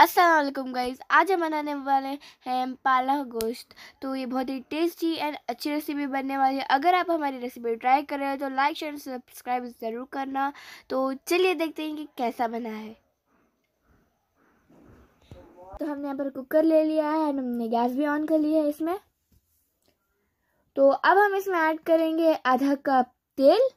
Aslam guys आज हम बनाने वाले हैं पाला गोश्त तो ये बहुत ही टेस्टी एंड अच्छी रेसिपी बनने वाली है अगर आप हमारी रेसिपी ट्राई कर रहे हो तो लाइक शेयर सब्सक्राइब ज़रूर करना तो चलिए देखते हैं कि कैसा बना है तो हमने यहाँ पर कुकर ले लिया है एंड हमने गैस भी ऑन कर लिया है इसमें तो अब हम इसमें ऐड करेंगे आधा कप तेल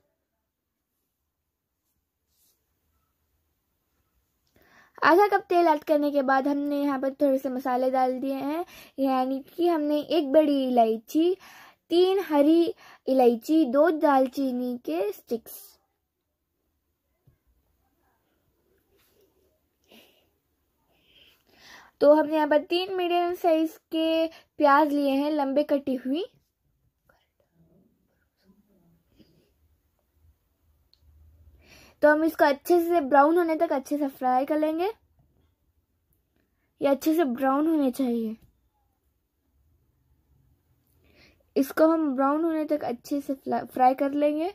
आधा कप तेल ऐड करने के बाद हमने यहाँ पर थोड़े से मसाले डाल दिए हैं यानी कि हमने एक बड़ी इलायची तीन हरी इलायची दो दालचीनी के स्टिक्स तो हमने यहाँ पर तीन मीडियम साइज के प्याज लिए हैं लंबे कटी हुई तो हम इसको अच्छे से ब्राउन होने तक अच्छे से फ्राई कर लेंगे ये अच्छे से ब्राउन होने चाहिए इसको हम ब्राउन होने तक अच्छे से फ्राई कर लेंगे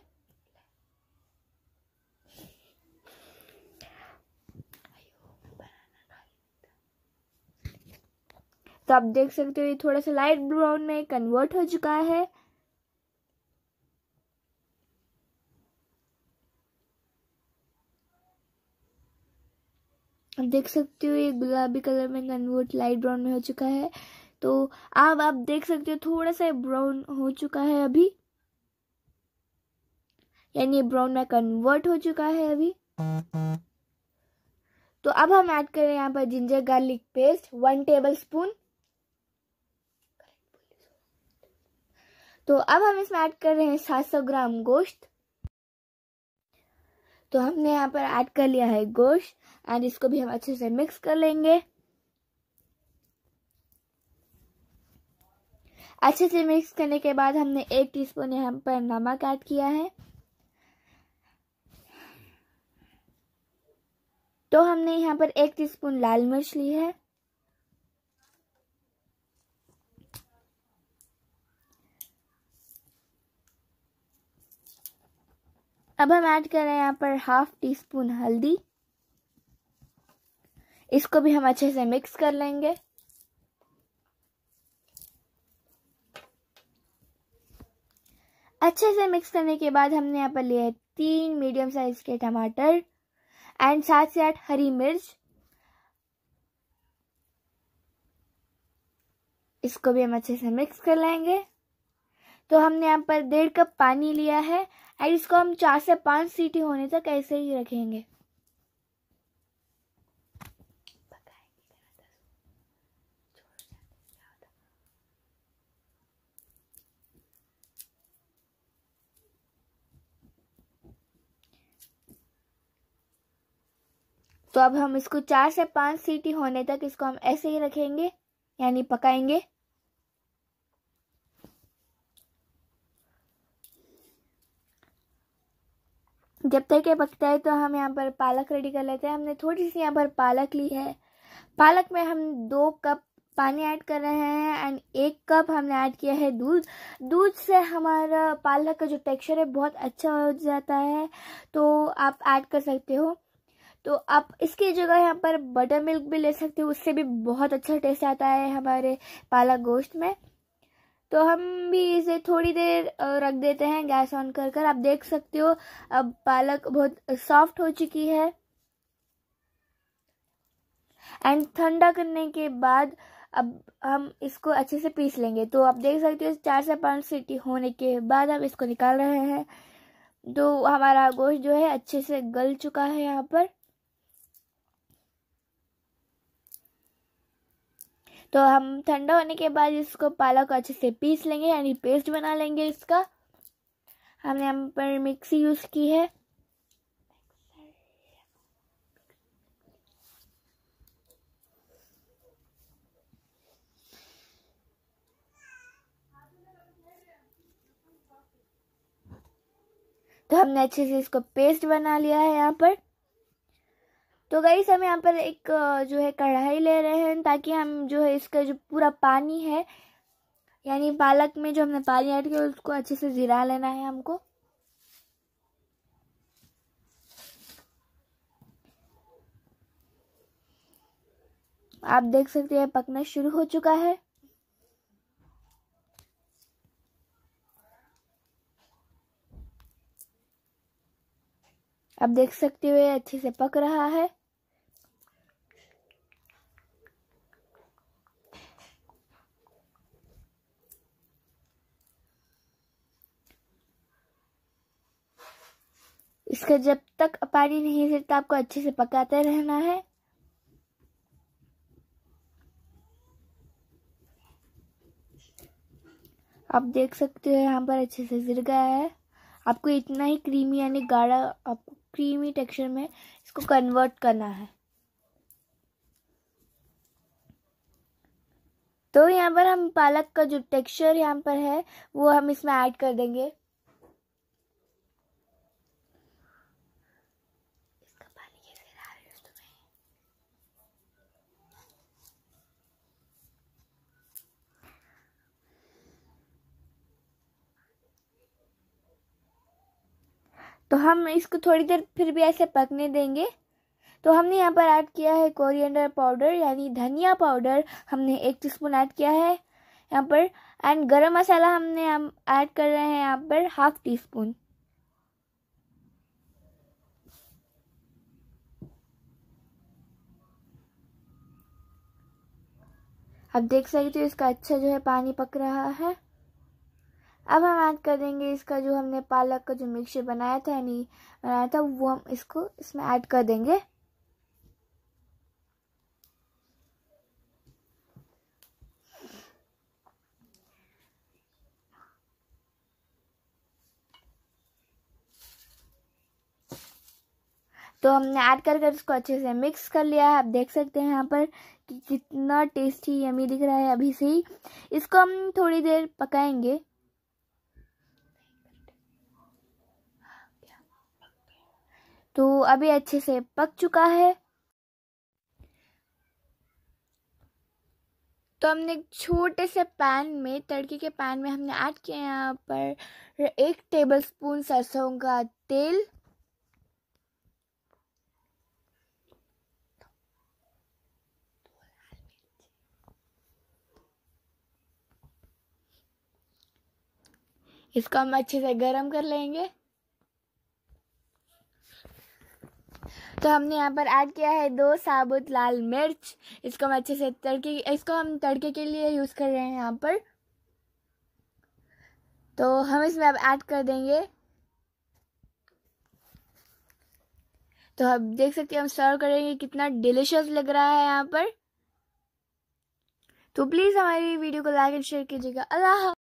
तो आप देख सकते हो ये थोड़ा सा लाइट ब्राउन में कन्वर्ट हो चुका है देख सकते हो ये गुलाबी कलर में कन्वर्ट लाइट ब्राउन में हो चुका है तो अब आप देख सकते हो थोड़ा सा ब्राउन हो चुका है अभी यानी ब्राउन में कन्वर्ट हो चुका है अभी तो अब हम ऐड करें यहाँ पर ginger garlic paste one tablespoon तो अब हम इसमें ऐड कर रहे हैं 700 ग्राम गोश्त तो हमने यहाँ पर ऐड कर लिया है गोश्त एंड इसको भी हम अच्छे से मिक्स कर लेंगे अच्छे से मिक्स करने के बाद हमने एक टीस्पून यहाँ पर नमक ऐड किया है तो हमने यहाँ पर एक टीस्पून लाल मिर्च ली है अब हम ऐड कर रहे हैं यहाँ पर हाफ टी स्पून हल्दी इसको भी हम अच्छे से मिक्स कर लेंगे अच्छे से मिक्स करने के बाद हमने यहाँ पर लिए है तीन मीडियम साइज के टमाटर एंड सात से आठ हरी मिर्च इसको भी हम अच्छे से मिक्स कर लेंगे तो हमने यहाँ पर डेढ़ कप पानी लिया है एंड इसको हम चार से पाँच सीटी होने तक ऐसे ही रखेंगे तो अब हम इसको चार से पाँच सीटी होने तक इसको हम ऐसे ही रखेंगे यानी पकाएंगे जब तक ये पकता है तो हम यहाँ पर पालक रेडी कर लेते हैं हमने थोड़ी सी यहाँ पर पालक ली है पालक में हम दो कप पानी ऐड कर रहे हैं एंड एक कप हमने ऐड किया है दूध दूध से हमारा पालक का जो टेक्सचर है बहुत अच्छा हो जाता है तो आप ऐड कर सकते हो तो आप इसकी जगह यहाँ पर बटर मिल्क भी ले सकते हो उससे भी बहुत अच्छा टेस्ट आता है हमारे पालक गोश्त में तो हम भी इसे थोड़ी देर रख देते हैं गैस ऑन कर कर आप देख सकते हो अब पालक बहुत सॉफ्ट हो चुकी है एंड ठंडा करने के बाद अब हम इसको अच्छे से पीस लेंगे तो आप देख सकते हो चार से पाँच सीटी होने के बाद हम इसको निकाल रहे हैं तो हमारा गोश्त जो है अच्छे से गल चुका है यहाँ पर तो हम ठंडा होने के बाद इसको पालक को अच्छे से पीस लेंगे यानी पेस्ट बना लेंगे इसका हमने यहाँ पर मिक्सी यूज़ की है तो हमने अच्छे से इसको पेस्ट बना लिया है यहाँ पर तो गई हम यहाँ पर एक जो है कढ़ाई ले रहे हैं ताकि हम जो है इसका जो पूरा पानी है यानी पालक में जो हमने पानी ऐड किया उसको अच्छे से जिरा लेना है हमको आप देख सकते हैं पकना शुरू हो चुका है आप देख सकते हुए अच्छे से पक रहा है इसका जब तक पानी नहीं गिरता आपको अच्छे से पकाते रहना है आप देख सकते हो यहाँ पर अच्छे से गिर गया है आपको इतना ही क्रीमी यानी गाढ़ा आपको क्रीमी टेक्सचर में इसको कन्वर्ट करना है तो यहाँ पर हम पालक का जो टेक्सचर यहाँ पर है वो हम इसमें ऐड कर देंगे तो हम इसको थोड़ी देर फिर भी ऐसे पकने देंगे तो हमने यहाँ पर ऐड किया है कोरिएंडर पाउडर यानी धनिया पाउडर हमने एक टीस्पून ऐड किया है यहाँ पर एंड गरम मसाला हमने हम ऐड कर रहे हैं यहाँ पर हाफ टी स्पून आप देख सकते हो इसका अच्छा जो है पानी पक रहा है अब हम ऐड कर देंगे इसका जो हमने पालक का जो मिक्सचर बनाया था यानी बनाया था वो हम इसको इसमें ऐड कर देंगे तो हमने ऐड कर कर इसको अच्छे से मिक्स कर लिया है आप देख सकते हैं यहाँ पर कि कितना टेस्टी यमी दिख रहा है अभी से ही इसको हम थोड़ी देर पकाएंगे तो अभी अच्छे से पक चुका है तो हमने छोटे से पैन में तड़के के पैन में हमने ऐड किया यहाँ पर एक टेबल स्पून सरसों का तेल इसको हम अच्छे से गरम कर लेंगे तो हमने यहाँ पर ऐड किया है दो साबुत लाल मिर्च इसको हम अच्छे से तड़के इसको हम तड़के के लिए यूज़ कर रहे हैं यहाँ पर तो हम इसमें अब ऐड कर देंगे तो आप देख सकते हैं हम सर्व करेंगे कितना डिलीशियस लग रहा है यहाँ पर तो प्लीज़ हमारी वीडियो को लाइक एंड शेयर कीजिएगा अल्लाह